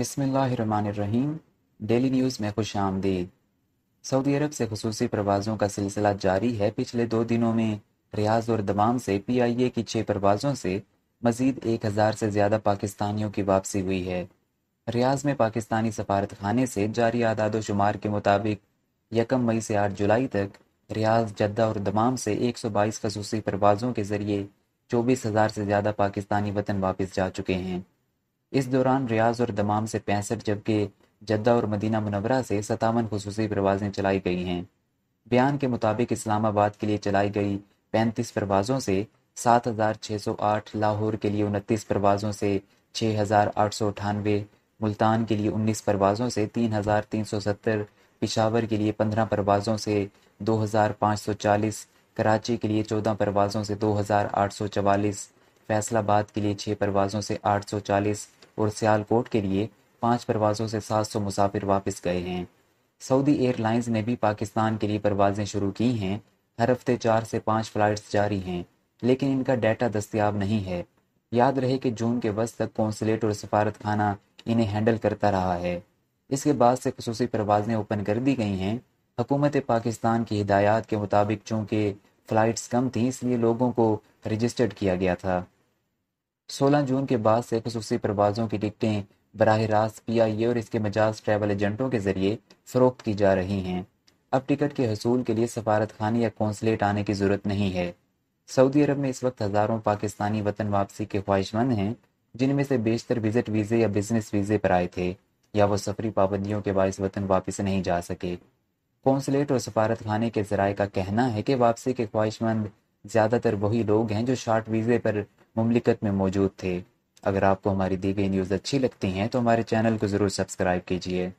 बिसमीम daily news में खुश आमदीद सऊदी अरब से खसूसी परवाज़ों का सिलसिला जारी है पिछले दो दिनों में रियाज और दमाम से पी आई ए की छः परवाज़ों से मजीद एक हज़ार से ज़्यादा पाकिस्तानियों की वापसी हुई है रियाज में पाकिस्तानी सफारत खाने से जारी आदाद शुमार के मुताबिक यकम मई से आठ जुलाई तक रियाज जद्दा और दमाम से एक सौ बाईस खसूसी परवाज़ों के ज़रिए चौबीस हज़ार से ज़्यादा पाकिस्तानी वतन वापस जा चुके हैं इस दौरान रियाज और दमाम से पैंसठ जबकि जद्दा और मदीना मुनवरा से सतावन खसूसी परवाज़ें चलाई गई हैं बयान के मुताबिक इस्लामाबाद के लिए चलाई गई पैंतीस परवाज़ों से सात हज़ार छः सौ आठ लाहौर के लिए उनतीस परवाज़ों से छः हज़ार आठ सौ अठानवे मुल्तान के लिए उन्नीस परवाज़ों से तीन हज़ार तीन सौ सत्तर पिशावर के लिए पंद्रह परवाज़ों से दो हज़ार पाँच सौ चालीस कराची के लिए चौदह परवाज़ों से दो हज़ार आठ सौ चवालीस फैसलाबाद के लिए छः परवाज़ों से आठ सौ चालीस और सियालकोट के लिए पाँच परवाज़ों से सात सौ मुसाफिर वापस गए हैं सऊदी एयरलाइंस ने भी पाकिस्तान के लिए परवाज़ें शुरू की हैं हर हफ्ते चार से पाँच फ़्लाइट्स जारी हैं लेकिन इनका डाटा दस्तियाब नहीं है याद रहे कि जून के वस्त तक कौंसलेट और सफारत खाना इन्हें हैंडल करता रहा है इसके बाद से खसूस परवाज़ें ओपन कर दी गई हैं हकूमत पाकिस्तान की हिदायत के मुताबिक चूँकि फ़्लाइट्स कम थी इसलिए लोगों को रजिस्टर्ड किया गया था सोलह जून के बाद से खसूस परवाज़ों की टिकटें बरह रास्त पी आई ए और इसके मजाज ट्रेवल एजेंटों के जरिए फ़रोख्त की जा रही हैं अब टिकट के हसूल के लिए सफारत खानी या कौंसलेट आने की ज़रूरत नहीं है सऊदी अरब में इस वक्त हज़ारों पाकिस्तानी वतन वापसी के ख्वाहिशमंद हैं जिनमें से बेशतर विज़िट वीज़े या बिजनेस वीज़े पर आए थे या वो सफरी पाबंदियों के बायस वतन वापस नहीं जा सके कौंसलेट और सफारत खाने के जराये का कहना है कि वापसी के ख्वाहिशमंद ज़्यादातर वही लोग हैं जो शार्ट वीज़े पर ममलिकत में मौजूद थे अगर आपको हमारी दी गई न्यूज़ अच्छी लगती हैं तो हमारे चैनल को ज़रूर सब्सक्राइब कीजिए